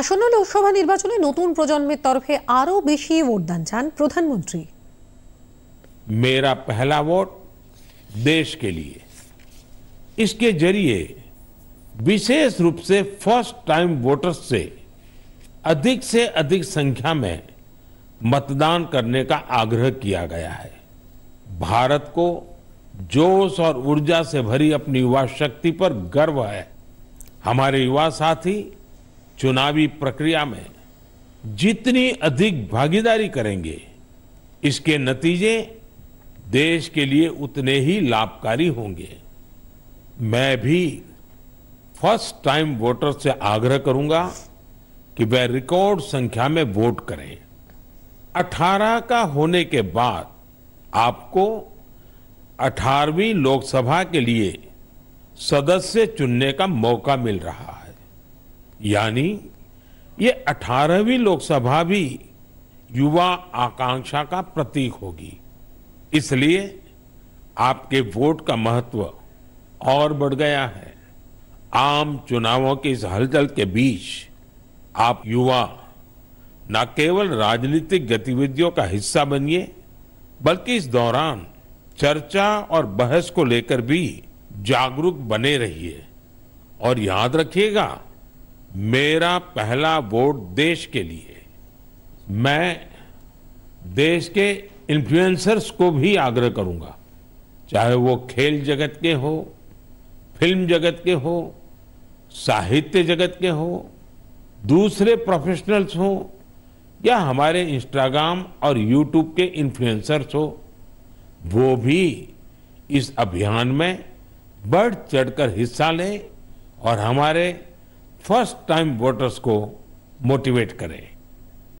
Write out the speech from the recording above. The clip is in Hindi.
আসন্ন লোকসভা নির্বাচনে নতুন প্রজন্মের তরফে আরও বেশি ভোটদান চান প্রধানমন্ত্রী मेरा पहला वोट देश के लिए इसके जरिए विशेष रूप से फर्स्ट टाइम वोटर्स से अधिक से अधिक संख्या में मतदान करने का आग्रह किया गया है भारत को जोश और ऊर्जा से भरी अपनी युवा शक्ति पर गर्व है हमारे युवा साथी चुनावी प्रक्रिया में जितनी अधिक भागीदारी करेंगे इसके नतीजे देश के लिए उतने ही लाभकारी होंगे मैं भी फर्स्ट टाइम वोटर से आग्रह करूंगा कि वे रिकॉर्ड संख्या में वोट करें 18 का होने के बाद आपको 18वीं लोकसभा के लिए सदस्य चुनने का मौका मिल रहा यानी ये अठारहवीं लोकसभा भी युवा आकांक्षा का प्रतीक होगी इसलिए आपके वोट का महत्व और बढ़ गया है आम चुनावों की इस हलचल के बीच आप युवा न केवल राजनीतिक गतिविधियों का हिस्सा बनिए बल्कि इस दौरान चर्चा और बहस को लेकर भी जागरूक बने रहिए और याद रखिएगा मेरा पहला वोट देश के लिए मैं देश के इन्फ्लुएंसर्स को भी आग्रह करूंगा चाहे वो खेल जगत के हो फिल्म जगत के हो साहित्य जगत के हो दूसरे प्रोफेशनल्स हो या हमारे इंस्टाग्राम और यूट्यूब के इन्फ्लुएंसर्स हो वो भी इस अभियान में बढ़ चढ़कर हिस्सा लें और हमारे फर्स्ट टाइम वोटर्स को मोटिवेट करें